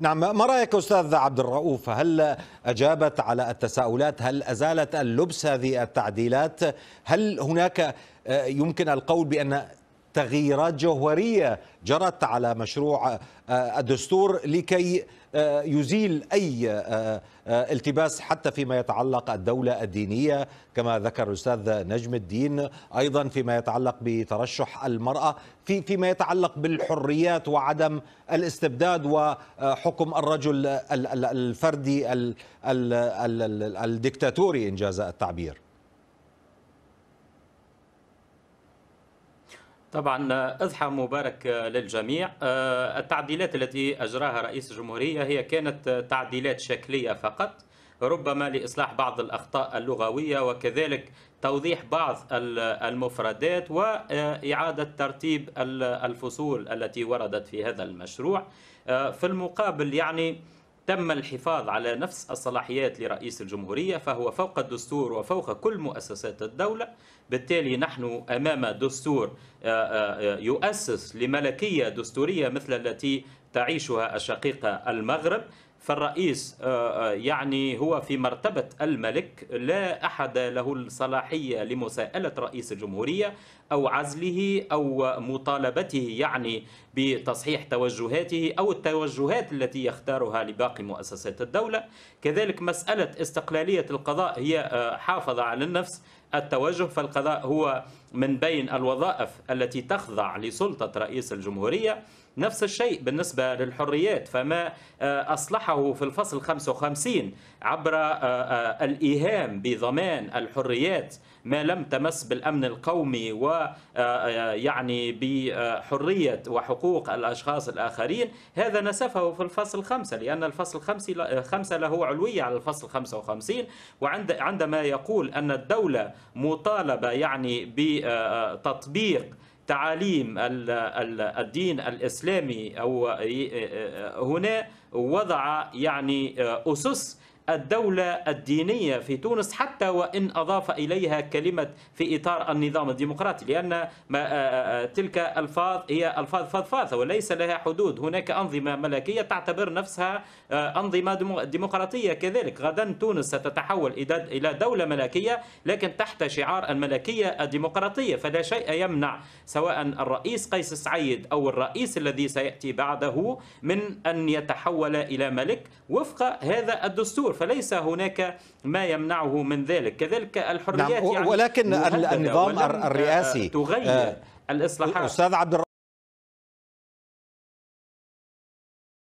نعم ما رايك استاذ عبد الرؤوف هل اجابت على التساؤلات هل ازالت اللبس هذه التعديلات هل هناك آه، يمكن القول بان تغييرات جوهريه جرت على مشروع آه، آه، الدستور لكي آه، يزيل اي التباس حتى فيما يتعلق الدوله الدينيه كما ذكر الاستاذ نجم الدين ايضا فيما يتعلق بترشح المراه في فيما يتعلق بالحريات وعدم الاستبداد وحكم الرجل الفردي الدكتاتوري انجاز التعبير طبعا أضحى مبارك آه، للجميع آه، التعديلات التي أجراها رئيس الجمهورية هي كانت آه، تعديلات شكلية فقط ربما لإصلاح بعض الأخطاء اللغوية وكذلك توضيح بعض المفردات وإعادة ترتيب الفصول التي وردت في هذا المشروع في المقابل يعني تم الحفاظ على نفس الصلاحيات لرئيس الجمهورية فهو فوق الدستور وفوق كل مؤسسات الدولة بالتالي نحن أمام دستور آه، آه، آه، يؤسس لملكية دستورية مثل التي تعيشها الشقيقة المغرب فالرئيس آه، آه، يعني هو في مرتبة الملك لا أحد له الصلاحية لمساءلة رئيس الجمهورية أو عزله أو مطالبته يعني بتصحيح توجهاته أو التوجهات التي يختارها لباقي مؤسسات الدولة كذلك مسألة استقلالية القضاء هي آه، حافظة على النفس التوجه فالقضاء هو من بين الوظائف التي تخضع لسلطة رئيس الجمهورية نفس الشيء بالنسبة للحريات فما آه، أصلحه في الفصل 55 عبر آه، آه، الإيهام بضمان الحريات ما لم تمس بالامن القومي ويعني آه، آه، بحريه وحقوق الاشخاص الاخرين هذا نسفه في الفصل خمسة لان الفصل خمسة له علويه على الفصل 55 وعند عندما يقول ان الدوله مطالبه يعني بتطبيق تعاليم الدين الاسلامي او آه، هنا وضع يعني اسس الدولة الدينية في تونس حتى وإن أضاف إليها كلمة في إطار النظام الديمقراطي لأن ما آه، آه، آه، تلك ألفاظ هي ألفاظ فضفاضة وليس لها حدود هناك أنظمة ملكية تعتبر نفسها أنظمة ديمقراطية كذلك غدا تونس ستتحول إلى دولة ملكية لكن تحت شعار الملكية الديمقراطية فلا شيء يمنع سواء الرئيس قيس سعيد أو الرئيس الذي سيأتي بعده من أن يتحول إلى ملك وفق هذا الدستور الدستور فليس هناك ما يمنعه من ذلك كذلك الحريات نعم يعني ولكن النظام آه، الرئاسي تغير آه، الإصلاحات أستاذ عبد